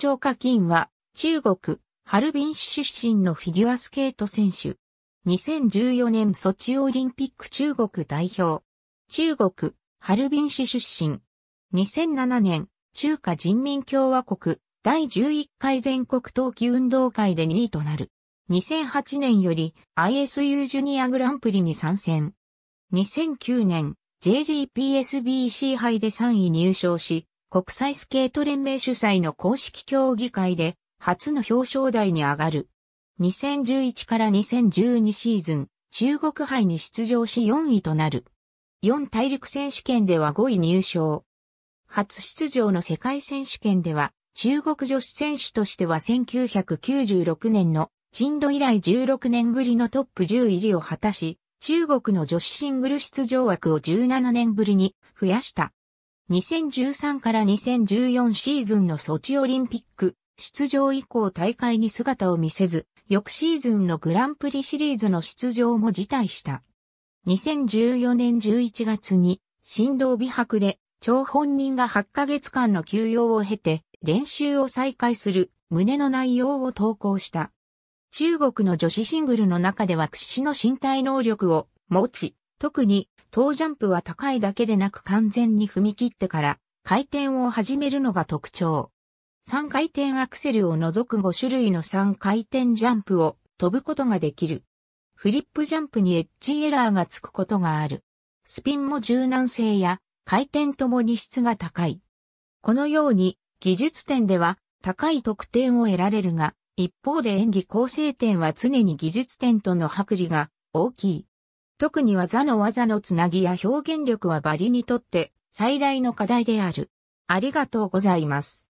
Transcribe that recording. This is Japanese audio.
張家金は、中国、ハルビン市出身のフィギュアスケート選手。2014年ソチオリンピック中国代表。中国、ハルビン市出身。2007年、中華人民共和国第11回全国冬季運動会で2位となる。2008年より ISU ジュニアグランプリに参戦。2009年、JGPSBC 杯で3位入賞し、国際スケート連盟主催の公式競技会で初の表彰台に上がる。2011から2012シーズン、中国杯に出場し4位となる。4大陸選手権では5位入賞。初出場の世界選手権では、中国女子選手としては1996年のチンド以来16年ぶりのトップ10入りを果たし、中国の女子シングル出場枠を17年ぶりに増やした。2013から2014シーズンのソチオリンピック出場以降大会に姿を見せず、翌シーズンのグランプリシリーズの出場も辞退した。2014年11月に振動美白で、張本人が8ヶ月間の休養を経て、練習を再開する胸の内容を投稿した。中国の女子シングルの中では屈指の身体能力を持ち、特に、当ジャンプは高いだけでなく完全に踏み切ってから、回転を始めるのが特徴。3回転アクセルを除く5種類の3回転ジャンプを飛ぶことができる。フリップジャンプにエッジエラーがつくことがある。スピンも柔軟性や回転ともに質が高い。このように技術点では高い得点を得られるが、一方で演技構成点は常に技術点との剥離が大きい。特に技の技のつなぎや表現力はバリにとって最大の課題である。ありがとうございます。